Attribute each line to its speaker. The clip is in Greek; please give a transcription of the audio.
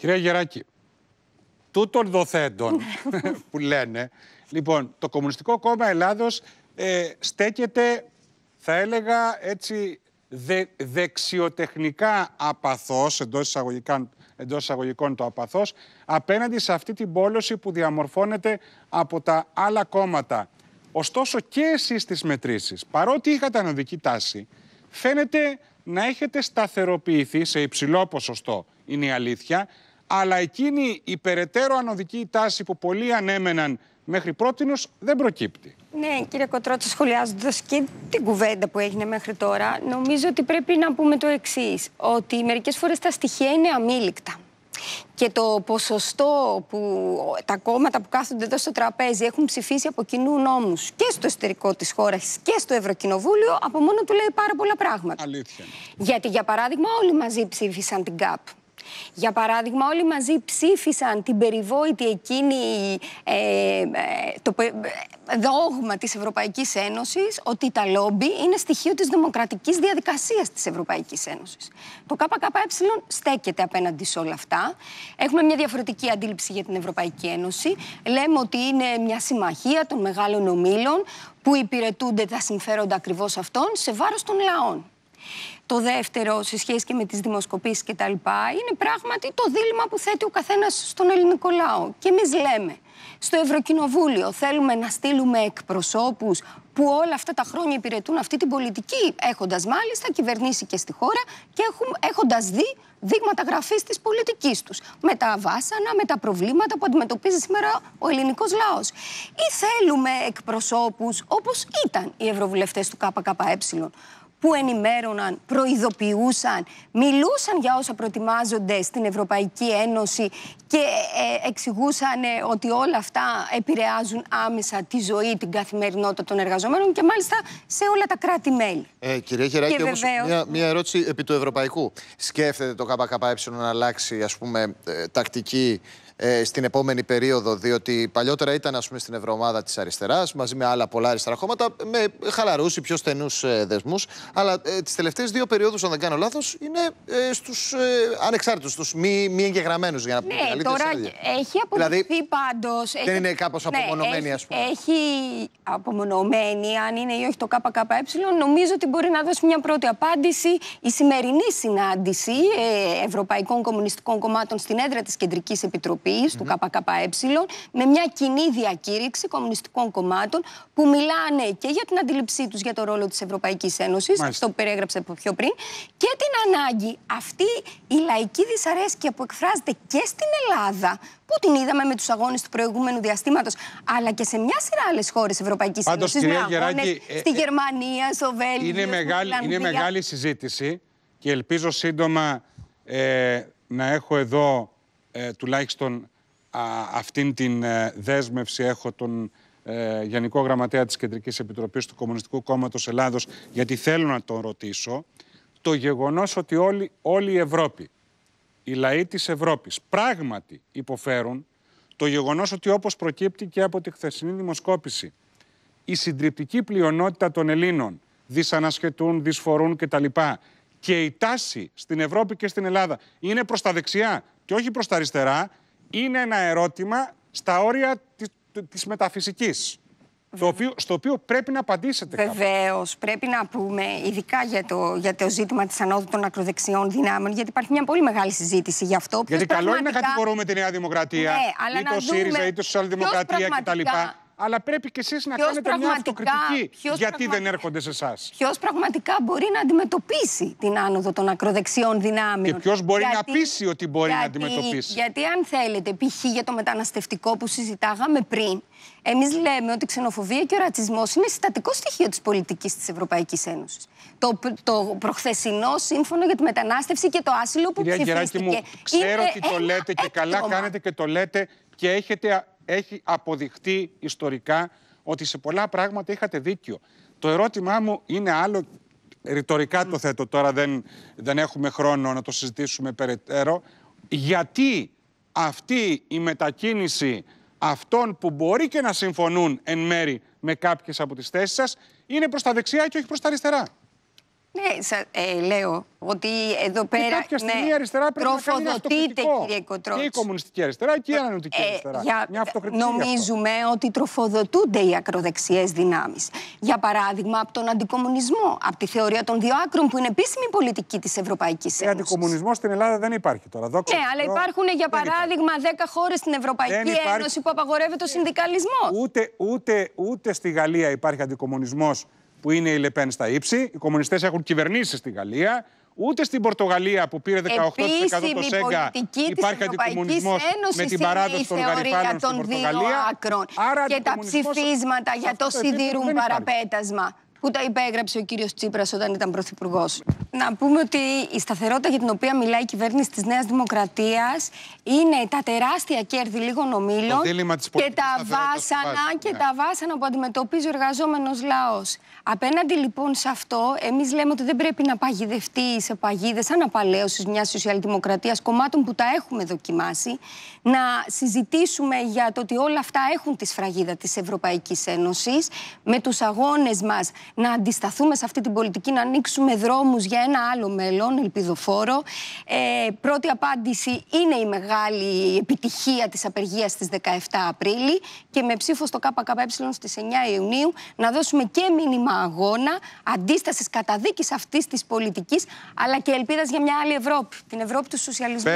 Speaker 1: Κυρία Γεράκη, τούτων δοθέντων ναι. που λένε, λοιπόν, το Κομμουνιστικό Κόμμα Ελλάδος ε, στέκεται, θα έλεγα έτσι, δεξιοτεχνικά απαθώς, εντός εισαγωγικών, εντός εισαγωγικών το απαθώς, απέναντι σε αυτή την πόλωση που διαμορφώνεται από τα άλλα κόμματα. Ωστόσο και εσείς στις μετρήσεις, παρότι είχατε ανωδική τάση, φαίνεται να έχετε σταθεροποιηθεί σε υψηλό ποσοστό, είναι η αλήθεια, αλλά εκείνη η περαιτέρω ανωδική τάση που πολλοί ανέμεναν μέχρι πρότινος δεν προκύπτει.
Speaker 2: Ναι, κύριε Κοτρότσο, σχολιάζοντας και την κουβέντα που έγινε μέχρι τώρα, νομίζω ότι πρέπει να πούμε το εξής: Ότι μερικές φορές τα στοιχεία είναι αμήλικτα. Και το ποσοστό που τα κόμματα που κάθονται εδώ στο τραπέζι έχουν ψηφίσει από κοινού νόμους και στο εσωτερικό της χώρας και στο Ευρωκοινοβούλιο, από μόνο του λέει πάρα πολλά πράγματα. Αλήθεια. Γιατί, για παράδειγμα, όλοι μαζί ψήφισαν την ΚΑΠ. Για παράδειγμα, όλοι μαζί ψήφισαν την περιβόητη εκείνη ε, ε, το ε, δόγμα της Ευρωπαϊκής Ένωσης ότι τα λόμπι είναι στοιχείο της δημοκρατικής διαδικασίας της Ευρωπαϊκής Ένωσης. Το ΚΚΕ στέκεται απέναντι σε όλα αυτά. Έχουμε μια διαφορετική αντίληψη για την Ευρωπαϊκή Ένωση. Λέμε ότι είναι μια συμμαχία των μεγάλων ομίλων που υπηρετούνται τα συμφέροντα ακριβώς αυτών σε βάρος των λαών. Το δεύτερο, σε σχέση και με τις δημοσκοπήσεις κτλ., είναι πράγματι το δίλημα που θέτει ο καθένας στον ελληνικό λαό. Και εμείς λέμε στο Ευρωκοινοβούλιο θέλουμε να στείλουμε εκπροσώπους που όλα αυτά τα χρόνια υπηρετούν αυτή την πολιτική, έχοντας μάλιστα κυβερνήσει και στη χώρα και έχοντας δει δείγματα γραφής της πολιτικής τους. Με τα βάσανα, με τα προβλήματα που αντιμετωπίζει σήμερα ο ελληνικός λαός. Ή θέλουμε εκπροσώπους όπως ήταν οι ευρωβουλευτές του ΚΚΕ, που ενημέρωναν, προειδοποιούσαν, μιλούσαν για όσα προετοιμάζονται στην Ευρωπαϊκή Ένωση και ε, εξηγούσαν ότι όλα αυτά επηρεάζουν άμεσα τη ζωή, την καθημερινότητα των εργαζομένων και μάλιστα σε όλα τα κράτη-μέλη.
Speaker 1: Ε, κυρία Χεράκη, όμως, μια,
Speaker 2: μια ερώτηση επί του ευρωπαϊκού. Σκέφτεται το ΚΚΕ να αλλάξει, ας πούμε, ε, τακτική ε, στην επόμενη περίοδο, διότι παλιότερα ήταν ας πούμε, στην Ευρωομάδα της Αριστεράς μαζί με άλλα πολλά αριστερά χώματα, με χαλαρούς ή πιο στενούς ε, δεσμούς. Αλλά ε, τις τελευταίες δύο περιόδου, αν δεν κάνω λάθος, είναι ε, στους ε, ανεξάρτητους, στους μη, μη εγγεγραμμένους
Speaker 1: για να πούμε. Ναι, τώρα έχει αποδειχθεί δηλαδή,
Speaker 2: πάντως. Δεν είναι κάπως ναι, απομονωμένη, ναι, πούμε. Έχει απομονωμένη, αν είναι ή όχι το ΚΚΕ. Νομίζω ότι μπορεί να δώσει μια πρώτη απάντηση η σημερινή συνάντηση ε, Ευρωπαϊκών Κομμουνιστικών Κομμάτων στην έδρα της Κεντρικής Επιτροπής mm-hmm. του ΚΚΕ με μια κοινή διακήρυξη κομμουνιστικών κομμάτων που μιλάνε και για την αντίληψή τους για το ρόλο της Ευρωπαϊκής Ένωσης, αυτό που περιέγραψε πιο πριν, και την ανάγκη αυτή η λαϊκή δυσαρέσκεια που εκφράζεται και στην Ελλάδα που την είδαμε με τους αγώνες του προηγούμενου διαστήματος, αλλά και σε μια σειρά άλλες χώρες Ευρωπαϊκής Ένωση. Ε, ε, στη Γερμανία, στο Βέλγιο. Είναι, μεγάλη, είναι μεγάλη
Speaker 1: συζήτηση και ελπίζω σύντομα ε, να έχω εδώ ε, τουλάχιστον αυτήν την δέσμευση έχω τον Γενικό Γραμματέα της Κεντρικής Επιτροπής του Κομμουνιστικού Κόμματος Ελλάδος γιατί θέλω να τον ρωτήσω το γεγονός ότι όλη, όλη η Ευρώπη οι λαοί της Ευρώπης πράγματι υποφέρουν το γεγονός ότι όπως προκύπτει και από τη χθεσινή δημοσκόπηση η συντριπτική πλειονότητα των Ελλήνων δυσανασχετούν, δυσφορούν κτλ. Και η τάση στην Ευρώπη και στην Ελλάδα είναι προς τα δεξιά και όχι προς τα αριστερά είναι ένα ερώτημα στα όρια της μεταφυσικής. Το οποίο, στο οποίο πρέπει να απαντήσετε. Βεβαίως.
Speaker 2: Πρέπει να πούμε, ειδικά για το, για το ζήτημα της ανόδου των ακροδεξιών δυνάμεων, γιατί υπάρχει μια πολύ μεγάλη συζήτηση γι' αυτό. γιατί καλό είναι να κατηγορούμε τη
Speaker 1: Νέα Δημοκρατία ναι, αλλά ή το ΣΥΡΙΖΑ ή τη Σοσιαλδημοκρατία κτλ
Speaker 2: αλλά πρέπει και εσείς να κάνετε μια αυτοκριτική. γιατί δεν
Speaker 1: έρχονται σε εσάς.
Speaker 2: Ποιος πραγματικά μπορεί να αντιμετωπίσει την άνοδο των ακροδεξιών δυνάμεων. Και ποιος μπορεί να πείσει
Speaker 1: ότι μπορεί να αντιμετωπίσει.
Speaker 2: Γιατί, αν θέλετε, π.χ. για το μεταναστευτικό που συζητάγαμε πριν, εμείς λέμε ότι η ξενοφοβία και ο ρατσισμός είναι συστατικό στοιχείο της πολιτικής της Ευρωπαϊκής Ένωσης. Το, το προχθεσινό σύμφωνο για τη μετανάστευση και το άσυλο που Κυρία Γεράκη ξέρω ότι το
Speaker 1: λέτε και καλά κάνετε και το λέτε και έχετε έχει αποδειχτεί ιστορικά ότι σε πολλά πράγματα είχατε δίκιο. Το ερώτημά μου είναι άλλο. Ρητορικά το θέτω τώρα, δεν, δεν έχουμε χρόνο να το συζητήσουμε περαιτέρω. Γιατί αυτή η μετακίνηση αυτών που μπορεί και να συμφωνούν εν μέρη με κάποιες από τις θέσεις σας είναι προς τα δεξιά και όχι προς τα αριστερά.
Speaker 2: Ναι, σα, ε, λέω ότι εδώ πέρα. Και κάποια στιγμή ναι, αριστερά πρέπει να κάνει κύριε Και η κομμουνιστική
Speaker 1: αριστερά και η ε, ανανεωτική ε, αριστερά. Για, Μια νομίζουμε
Speaker 2: ότι τροφοδοτούνται οι ακροδεξιές δυνάμεις. Για παράδειγμα, από τον αντικομουνισμό, από τη θεωρία των δύο άκρων, που είναι επίσημη πολιτική της Ευρωπαϊκής Ένωση. Ε, αντικομουνισμός στην Ελλάδα δεν υπάρχει τώρα. Δόξα ναι, αλλά υπάρχουν για παράδειγμα 10 χώρες στην Ευρωπαϊκή Ένωση που απαγορεύεται ο ε, συνδικαλισμός.
Speaker 1: Ούτε, ούτε, ούτε, ούτε στη Γαλλία υπάρχει αντικομουνισμός που είναι η Λεπέν στα ύψη. Οι κομμουνιστές έχουν κυβερνήσει στη Γαλλία. Ούτε στην Πορτογαλία που πήρε 18% Επίσημη το ΣΕΓΑ υπάρχει αντικομουνισμό με την παράδοση των γαλλικών στην Πορτογαλία.
Speaker 2: Άκρων. Άρα και τα ψηφίσματα για το σιδηρούν παραπέτασμα που τα υπέγραψε ο κύριος Τσίπρας όταν ήταν πρωθυπουργός. Να πούμε ότι η σταθερότητα για την οποία μιλάει η κυβέρνηση της Νέας Δημοκρατίας είναι τα τεράστια κέρδη λίγων ομίλων και τα βάσανα, και ναι. τα βάσανα που αντιμετωπίζει ο εργαζόμενος λαός. Απέναντι λοιπόν σε αυτό, εμείς λέμε ότι δεν πρέπει να παγιδευτεί σε παγίδες αναπαλαίωσης μιας σοσιαλδημοκρατίας κομμάτων που τα έχουμε δοκιμάσει, να συζητήσουμε για το ότι όλα αυτά έχουν τη σφραγίδα της Ευρωπαϊκής Ένωσης με τους αγώνες μας να αντισταθούμε σε αυτή την πολιτική, να ανοίξουμε δρόμους για ένα άλλο μέλλον, ελπιδοφόρο. Ε, πρώτη απάντηση είναι η μεγάλη επιτυχία της απεργίας στις 17 Απρίλη και με ψήφο στο ΚΚΕ στις 9 Ιουνίου να δώσουμε και μήνυμα αγώνα, αντίστασης καταδίκης αυτής της πολιτικής, αλλά και ελπίδας για μια άλλη Ευρώπη, την Ευρώπη του σοσιαλισμού.